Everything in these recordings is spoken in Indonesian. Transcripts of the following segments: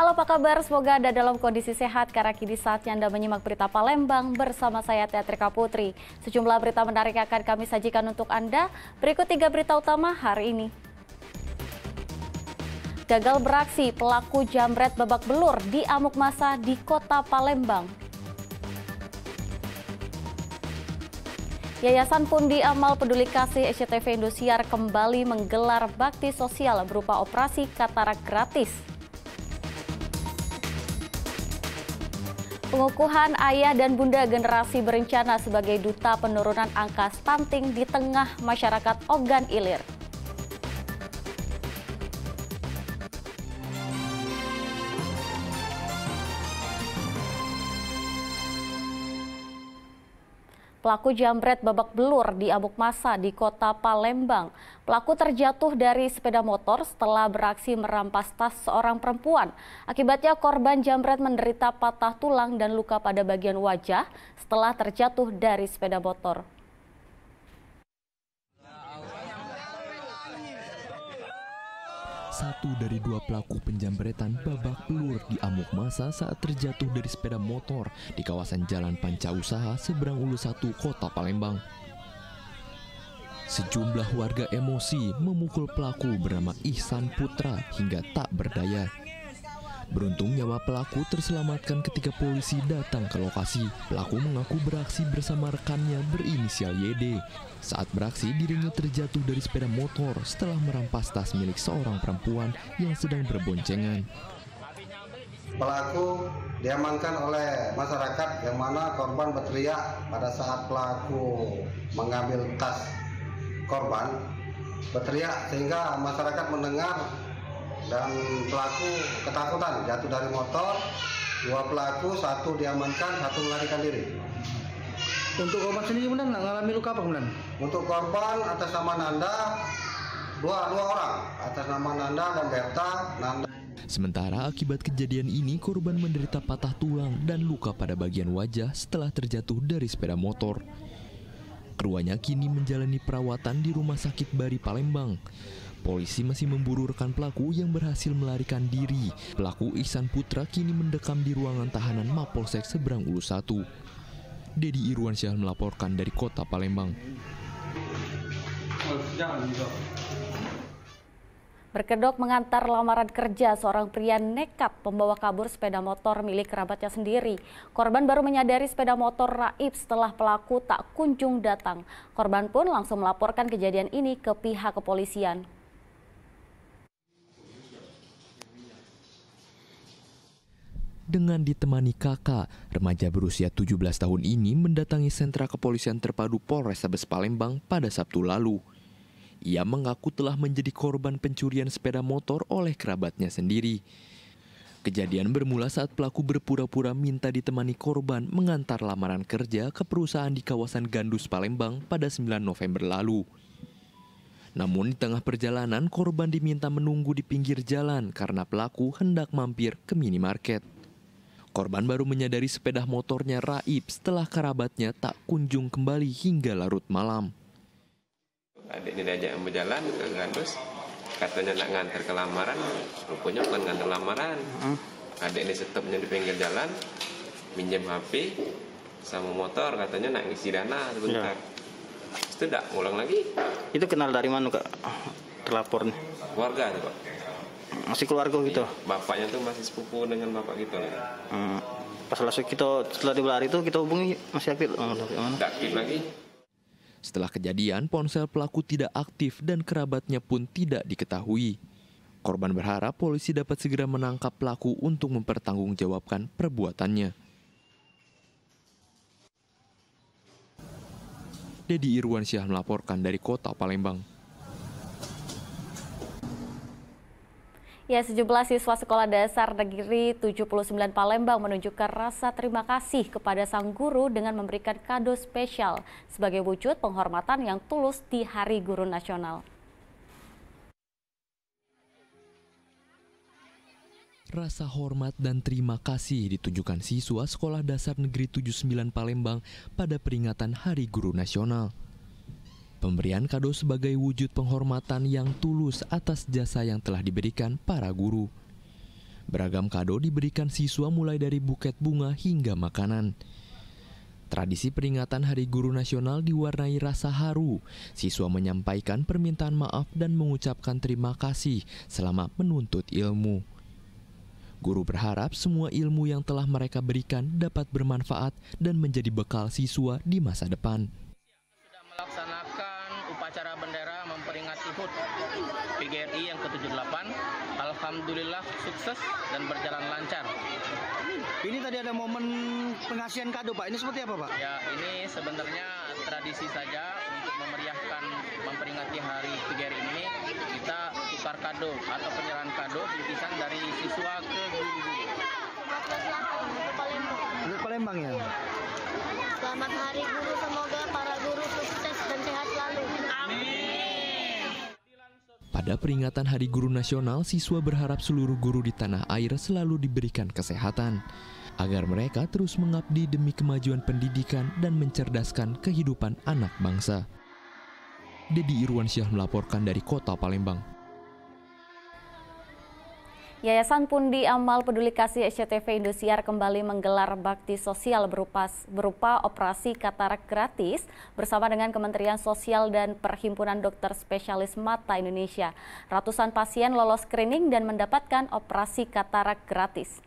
Halo apa kabar? Semoga Anda dalam kondisi sehat karena kini saatnya Anda menyimak berita Palembang bersama saya Teatrika Putri. Sejumlah berita menarik akan kami sajikan untuk Anda. Berikut tiga berita utama hari ini. Gagal beraksi, pelaku jamret babak belur di amuk masa di kota Palembang. Yayasan Pundi Amal Peduli Kasih SCTV Indosiar kembali menggelar bakti sosial berupa operasi katarak gratis. Pengukuhan ayah dan bunda generasi berencana sebagai duta penurunan angka stunting di tengah masyarakat Ogan Ilir. Pelaku jambret babak belur di amuk masa di kota Palembang. Pelaku terjatuh dari sepeda motor setelah beraksi merampas tas seorang perempuan. Akibatnya korban jambret menderita patah tulang dan luka pada bagian wajah setelah terjatuh dari sepeda motor. satu dari dua pelaku penjambretan babak belur di amuk masa saat terjatuh dari sepeda motor di kawasan Jalan Pancausaha Seberang Ulu Satu Kota Palembang. Sejumlah warga emosi memukul pelaku bernama Ihsan Putra hingga tak berdaya. Beruntung nyawa pelaku terselamatkan ketika polisi datang ke lokasi. Pelaku mengaku beraksi bersama rekannya berinisial YD. Saat beraksi, dirinya terjatuh dari sepeda motor setelah merampas tas milik seorang perempuan yang sedang berboncengan. Pelaku diamankan oleh masyarakat yang mana korban berteriak pada saat pelaku mengambil tas korban berteriak sehingga masyarakat mendengar dan pelaku ketakutan jatuh dari motor dua pelaku satu diamankan satu melarikan diri untuk korban sendiri kemudian mengalami luka apa kemudian untuk korban atas nama Nanda dua dua orang atas nama Nanda dan Berta Nanda Sementara akibat kejadian ini korban menderita patah tulang dan luka pada bagian wajah setelah terjatuh dari sepeda motor. Keduanya kini menjalani perawatan di Rumah Sakit Bari Palembang. Polisi masih memburu rekan pelaku yang berhasil melarikan diri. Pelaku Ihsan Putra kini mendekam di ruangan tahanan Mapolsek Seberang Ulu 1. Dedi Irwan Syah melaporkan dari kota Palembang. Berkedok mengantar lamaran kerja, seorang pria nekat membawa kabur sepeda motor milik kerabatnya sendiri. Korban baru menyadari sepeda motor raib setelah pelaku tak kunjung datang. Korban pun langsung melaporkan kejadian ini ke pihak kepolisian. dengan ditemani kakak, remaja berusia 17 tahun ini mendatangi sentra kepolisian terpadu Polrestabes Palembang pada Sabtu lalu. Ia mengaku telah menjadi korban pencurian sepeda motor oleh kerabatnya sendiri. Kejadian bermula saat pelaku berpura-pura minta ditemani korban mengantar lamaran kerja ke perusahaan di kawasan Gandus, Palembang pada 9 November lalu. Namun di tengah perjalanan korban diminta menunggu di pinggir jalan karena pelaku hendak mampir ke minimarket. Korban baru menyadari sepeda motornya raib setelah kerabatnya tak kunjung kembali hingga larut malam. Adik ini diajak berjalan ke Gandus, katanya nak ngantar ke lamaran, rupanya bukan ngantar lamaran. Hmm. Adik ini setepnya di pinggir jalan, minjem HP sama motor katanya nak ngisi dana sebentar. Ya. Itu tidak ulang lagi. Itu kenal dari mana kak? Terlapornya? Warga tuh pak masih keluarga gitu bapaknya tuh masih sepupu dengan bapak kita gitu, ya. hmm. pas langsung kita setelah dibelari itu kita hubungi masih aktif oh, tidak aktif lagi setelah kejadian, ponsel pelaku tidak aktif dan kerabatnya pun tidak diketahui. Korban berharap polisi dapat segera menangkap pelaku untuk mempertanggungjawabkan perbuatannya. Dedi Irwan Syah melaporkan dari kota Palembang. Ya, sejumlah siswa Sekolah Dasar Negeri 79 Palembang menunjukkan rasa terima kasih kepada sang guru dengan memberikan kado spesial sebagai wujud penghormatan yang tulus di Hari Guru Nasional. Rasa hormat dan terima kasih ditunjukkan siswa Sekolah Dasar Negeri 79 Palembang pada peringatan Hari Guru Nasional. Pemberian kado sebagai wujud penghormatan yang tulus atas jasa yang telah diberikan para guru. Beragam kado diberikan siswa mulai dari buket bunga hingga makanan. Tradisi peringatan Hari Guru Nasional diwarnai rasa haru. Siswa menyampaikan permintaan maaf dan mengucapkan terima kasih selama menuntut ilmu. Guru berharap semua ilmu yang telah mereka berikan dapat bermanfaat dan menjadi bekal siswa di masa depan. alhamdulillah sukses dan berjalan lancar. Ini tadi ada momen pengasihan kado Pak. Ini seperti apa Pak? Ya ini sebenarnya tradisi saja untuk memeriahkan memperingati hari PGRI ini kita tukar kado atau penyerahan kado lukisan dari siswa ke guru-guru. Palembang. Palembang ya. Selamat Hari Guru semoga para Pada peringatan Hari Guru Nasional, siswa berharap seluruh guru di tanah air selalu diberikan kesehatan agar mereka terus mengabdi demi kemajuan pendidikan dan mencerdaskan kehidupan anak bangsa. Dedi Irwansyah melaporkan dari kota Palembang. Yayasan Pundi Amal Peduli Kasih SCTV Indosiar kembali menggelar bakti sosial berupa, berupa operasi katarak gratis bersama dengan Kementerian Sosial dan Perhimpunan Dokter Spesialis Mata Indonesia. Ratusan pasien lolos screening dan mendapatkan operasi katarak gratis.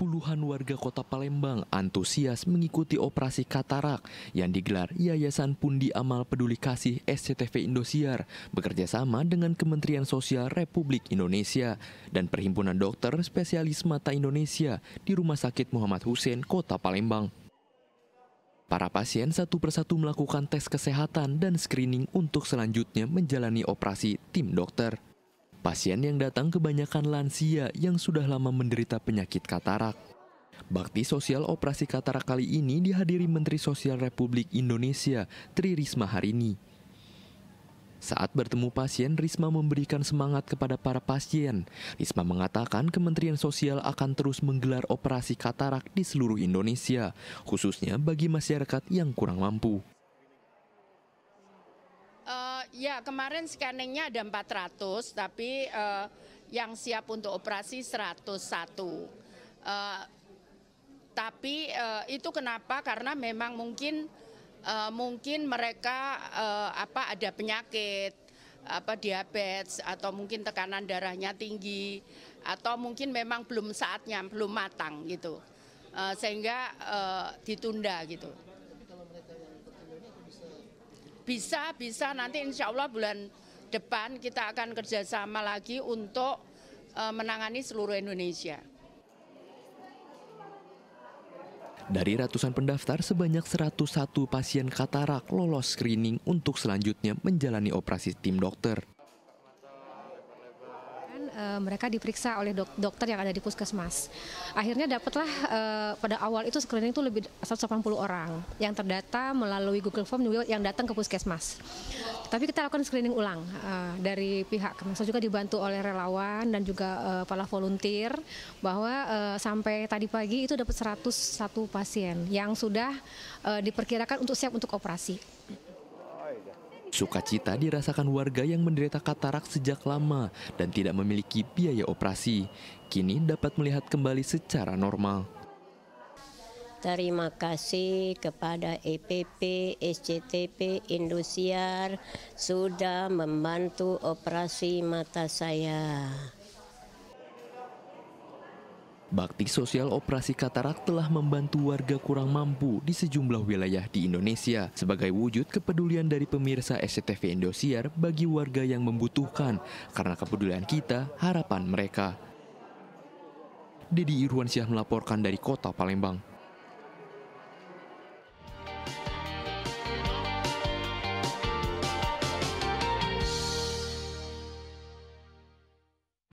puluhan warga kota Palembang antusias mengikuti operasi katarak yang digelar Yayasan Pundi Amal Peduli Kasih SCTV Indosiar bekerjasama dengan Kementerian Sosial Republik Indonesia dan Perhimpunan Dokter Spesialis Mata Indonesia di Rumah Sakit Muhammad Hussein, Kota Palembang. Para pasien satu persatu melakukan tes kesehatan dan screening untuk selanjutnya menjalani operasi tim dokter. Pasien yang datang kebanyakan lansia yang sudah lama menderita penyakit katarak. Bakti sosial operasi katarak kali ini dihadiri Menteri Sosial Republik Indonesia Tri Risma Harini. Saat bertemu pasien, Risma memberikan semangat kepada para pasien. Risma mengatakan Kementerian Sosial akan terus menggelar operasi katarak di seluruh Indonesia, khususnya bagi masyarakat yang kurang mampu. Ya, kemarin scanningnya ada 400, tapi uh, yang siap untuk operasi 101. Uh, eh, tapi uh, itu kenapa? Karena memang mungkin uh, mungkin mereka uh, apa ada penyakit apa diabetes atau mungkin tekanan darahnya tinggi atau mungkin memang belum saatnya belum matang gitu uh, sehingga uh, ditunda gitu. Bisa, bisa. Nanti insya Allah bulan depan kita akan kerjasama lagi untuk e, menangani seluruh Indonesia. Dari ratusan pendaftar, sebanyak 101 pasien katarak lolos screening untuk selanjutnya menjalani operasi tim dokter e, mereka diperiksa oleh dok dokter yang ada di puskesmas. Akhirnya dapatlah e, pada awal itu screening itu lebih 180 orang yang terdata melalui Google Form yang datang ke puskesmas. Tapi kita lakukan screening ulang e, dari pihak Kemensos juga dibantu oleh relawan dan juga e, para volunteer bahwa e, sampai tadi pagi itu dapat 101 pasien yang sudah e, diperkirakan untuk siap untuk operasi. Sukacita dirasakan warga yang menderita katarak sejak lama dan tidak memiliki biaya operasi. Kini dapat melihat kembali secara normal. Terima kasih kepada EPP, SCTP, Indosiar sudah membantu operasi mata saya. Bakti Sosial Operasi Katarak telah membantu warga kurang mampu di sejumlah wilayah di Indonesia sebagai wujud kepedulian dari pemirsa SCTV Indosiar bagi warga yang membutuhkan karena kepedulian kita harapan mereka. Dedi Irwan Syah melaporkan dari kota Palembang.